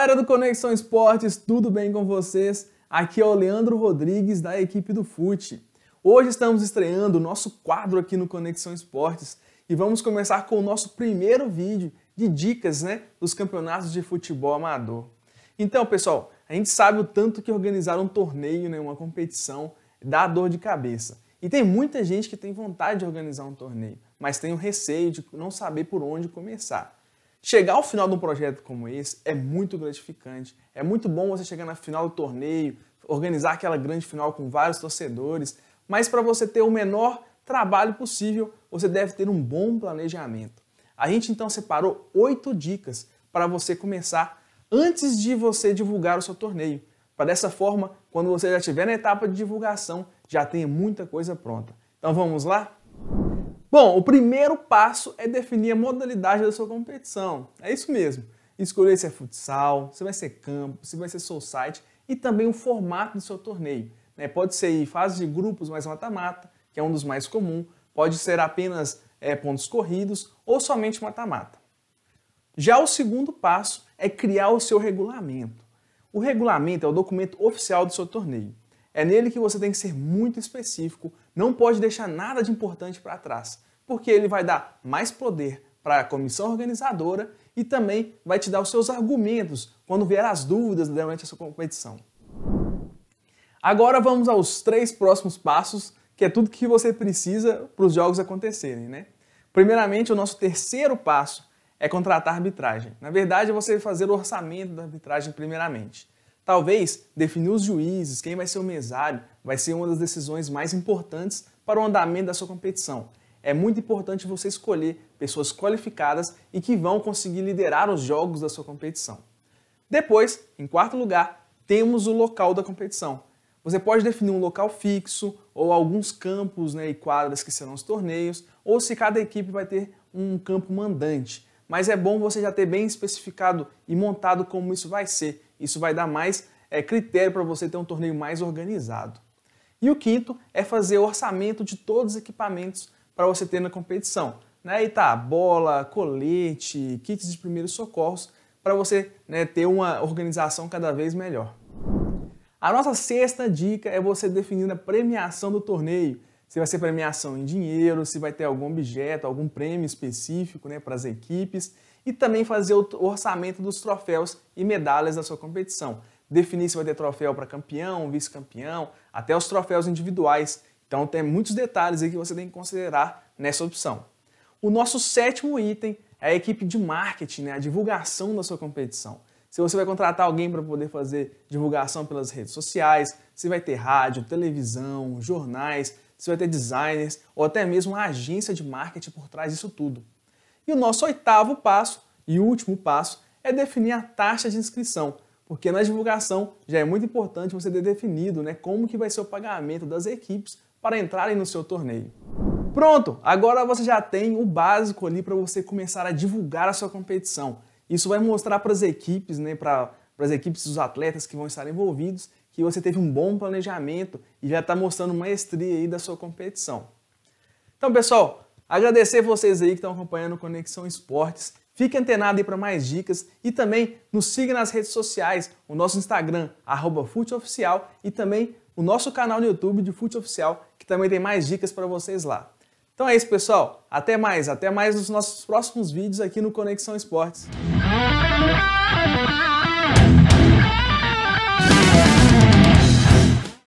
galera do Conexão Esportes, tudo bem com vocês? Aqui é o Leandro Rodrigues da equipe do FUT. Hoje estamos estreando o nosso quadro aqui no Conexão Esportes e vamos começar com o nosso primeiro vídeo de dicas né, dos campeonatos de futebol amador. Então, pessoal, a gente sabe o tanto que organizar um torneio, né, uma competição, dá dor de cabeça. E tem muita gente que tem vontade de organizar um torneio, mas tem o receio de não saber por onde começar. Chegar ao final de um projeto como esse é muito gratificante. É muito bom você chegar na final do torneio, organizar aquela grande final com vários torcedores, mas para você ter o menor trabalho possível, você deve ter um bom planejamento. A gente então separou oito dicas para você começar antes de você divulgar o seu torneio, para dessa forma, quando você já estiver na etapa de divulgação, já tenha muita coisa pronta. Então vamos lá? Bom, o primeiro passo é definir a modalidade da sua competição. É isso mesmo. Escolher se é futsal, se vai ser campo, se vai ser site e também o formato do seu torneio. Né? Pode ser em fase de grupos mais mata-mata, que é um dos mais comuns, pode ser apenas é, pontos corridos ou somente mata-mata. Já o segundo passo é criar o seu regulamento. O regulamento é o documento oficial do seu torneio. É nele que você tem que ser muito específico, não pode deixar nada de importante para trás, porque ele vai dar mais poder para a comissão organizadora e também vai te dar os seus argumentos quando vier as dúvidas durante a sua competição. Agora vamos aos três próximos passos, que é tudo que você precisa para os jogos acontecerem, né? Primeiramente, o nosso terceiro passo é contratar arbitragem. Na verdade, é você fazer o orçamento da arbitragem primeiramente. Talvez definir os juízes, quem vai ser o mesário, vai ser uma das decisões mais importantes para o andamento da sua competição. É muito importante você escolher pessoas qualificadas e que vão conseguir liderar os jogos da sua competição. Depois, em quarto lugar, temos o local da competição. Você pode definir um local fixo ou alguns campos né, e quadras que serão os torneios, ou se cada equipe vai ter um campo mandante mas é bom você já ter bem especificado e montado como isso vai ser. Isso vai dar mais é, critério para você ter um torneio mais organizado. E o quinto é fazer o orçamento de todos os equipamentos para você ter na competição. Né? E tá, bola, colete, kits de primeiros socorros, para você né, ter uma organização cada vez melhor. A nossa sexta dica é você definir a premiação do torneio se vai ser premiação em dinheiro, se vai ter algum objeto, algum prêmio específico né, para as equipes, e também fazer o orçamento dos troféus e medalhas da sua competição. Definir se vai ter troféu para campeão, vice-campeão, até os troféus individuais. Então tem muitos detalhes aí que você tem que considerar nessa opção. O nosso sétimo item é a equipe de marketing, né, a divulgação da sua competição. Se você vai contratar alguém para poder fazer divulgação pelas redes sociais, se vai ter rádio, televisão, jornais, você vai ter designers ou até mesmo uma agência de marketing por trás disso tudo. E o nosso oitavo passo e último passo é definir a taxa de inscrição, porque na divulgação já é muito importante você ter definido né, como que vai ser o pagamento das equipes para entrarem no seu torneio. Pronto, agora você já tem o básico ali para você começar a divulgar a sua competição. Isso vai mostrar para as equipes, né, para as equipes dos atletas que vão estar envolvidos que você teve um bom planejamento e já está mostrando maestria aí da sua competição. Então, pessoal, agradecer vocês aí que estão acompanhando o Conexão Esportes. Fique antenado aí para mais dicas e também nos siga nas redes sociais, o nosso Instagram, arroba FuteOficial e também o nosso canal no YouTube de Fute Oficial, que também tem mais dicas para vocês lá. Então é isso, pessoal. Até mais. Até mais nos nossos próximos vídeos aqui no Conexão Esportes.